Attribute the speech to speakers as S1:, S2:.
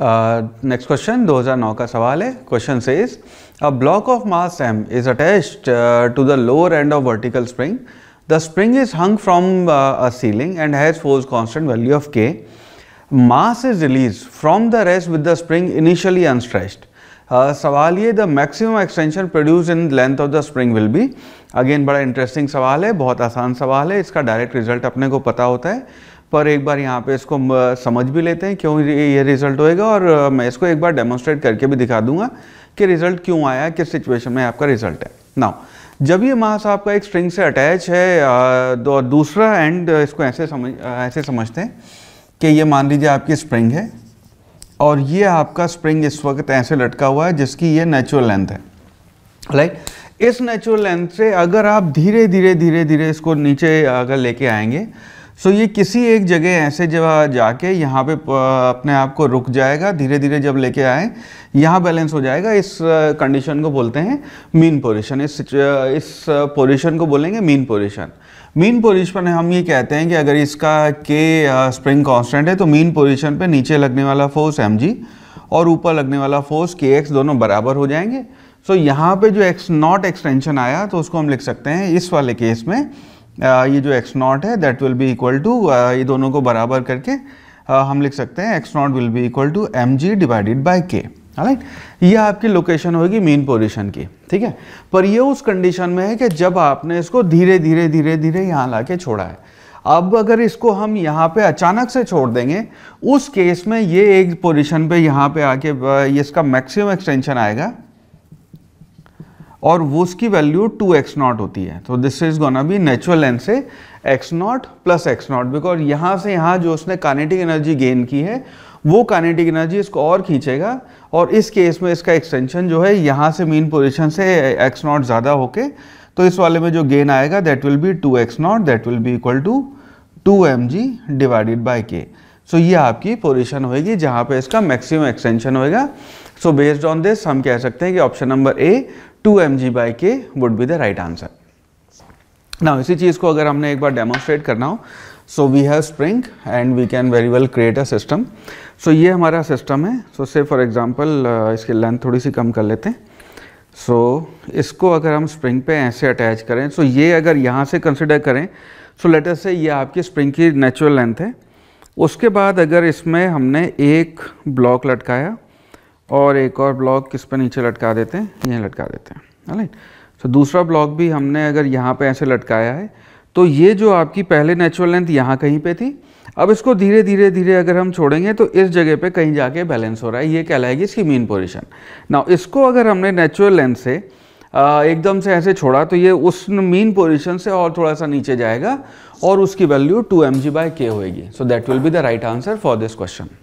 S1: Next question 2009 का सवाल है क्वेश्चन से is a block of mass M is attached to the lower end of vertical spring the spring is hung from a ceiling and has force constant value of K mass is release from the rest with the spring initially unstressed सवाल ये the maximum extension produce in length of the spring will be again बड़ा interesting सवाल है बहुत आसान सवाल है इसका डायरेक्ट रिजल्ट अपने को पता होता है पर एक बार यहाँ पे इसको समझ भी लेते हैं क्यों ये रिज़ल्ट होएगा और मैं इसको एक बार डेमोन्स्ट्रेट करके भी दिखा दूंगा कि रिज़ल्ट क्यों आया किस सिचुएशन में आपका रिज़ल्ट है नाउ जब ये मास आपका एक स्ट्रिंग से अटैच है और दूसरा एंड इसको ऐसे समझ ऐसे समझते हैं कि ये मान लीजिए आपकी स्प्रिंग है और ये आपका स्प्रिंग इस वक्त ऐसे लटका हुआ है जिसकी ये नेचुरल लेंथ है लाइक right? इस नेचुरल लेंथ से अगर आप धीरे धीरे धीरे धीरे इसको नीचे अगर लेके आएंगे सो ये किसी एक जगह ऐसे जब जाके यहाँ पे अपने आप को रुक जाएगा धीरे धीरे जब लेके आए यहाँ बैलेंस हो जाएगा इस कंडीशन को बोलते हैं मीन पोजिशन इस इस पोजिशन को बोलेंगे मीन पोजिशन मीन पोजिशन हम ये कहते हैं कि अगर इसका के स्प्रिंग कांस्टेंट है तो मीन पोजिशन पे नीचे लगने वाला फोर्स एम और ऊपर लगने वाला फोर्स के एक्स दोनों बराबर हो जाएंगे सो यहाँ पर जो एक्स नॉट एक्सटेंशन आया तो उसको हम लिख सकते हैं इस वाले केस में ये जो एक्स नॉट है that will be equal to ये दोनों को बराबर करके हम लिख सकते हैं X naught will be equal to M G divided by K right ये आपकी लोकेशन होगी मेन पोजिशन की ठीक है पर ये उस कंडीशन में है कि जब आपने इसको धीरे धीरे धीरे धीरे यहाँ ला के छोड़ा है अब अगर इसको हम यहाँ पे अचानक से छोड़ देंगे उस केस में ये एक पोजीशन पे यहाँ पे आके इसका मैक्सिमम एक्सटेंशन आएगा और वो उसकी वैल्यू टू एक्स नॉट होती है तो this is gonna be natural N से X naught plus X naught because यहाँ से यहाँ जो उसने कानेटिक एनर्जी गेन की है वो कानेटिक एनर्जी इसको और खींचेगा और इस केस में इसका एक्सटेंशन जो है यहाँ से मेन पोजिशन से एक्स नॉट ज़्यादा होके तो इस वाले में जो गेन आएगा that will be two X naught that will be equal to two M G divided by K so so, ये आपकी पोजिशन होगी जहाँ पे इसका मैक्सिमम एक्सटेंशन होएगा सो बेस्ड ऑन दिस हम कह सकते हैं कि option number A two M G by K would be the right answer ना इसी चीज़ को अगर हमने एक बार डेमोन्स्ट्रेट करना हो so we have spring and we can very well create a system so ये हमारा सिस्टम है सो से फॉर एग्जाम्पल इसकी लेंथ थोड़ी सी कम कर लेते हैं सो so, इसको अगर हम स्प्रिंग पे ऐसे अटैच करें सो so ये अगर यहाँ से कंसिडर करें सो लेटर से ये आपकी स्प्रिंग की नेचुरल लेंथ है उसके बाद अगर इसमें हमने एक ब्लॉक लटकाया और एक और ब्लॉक किस पर नीचे लटका देते हैं यहाँ लटका देते हैं राइट तो दूसरा ब्लॉक भी हमने अगर यहाँ पे ऐसे लटकाया है तो ये जो आपकी पहले नेचुरल लेंथ यहाँ कहीं पे थी अब इसको धीरे धीरे धीरे अगर हम छोड़ेंगे तो इस जगह पे कहीं जाके बैलेंस हो रहा है ये कहलाएगी इसकी मेन पोजिशन ना इसको अगर हमने नेचुरल लेंथ से एकदम से ऐसे छोड़ा तो ये उस मीन पोजिशन से और थोड़ा सा नीचे जाएगा और उसकी value two M G by K होएगी so that will be the right answer for this question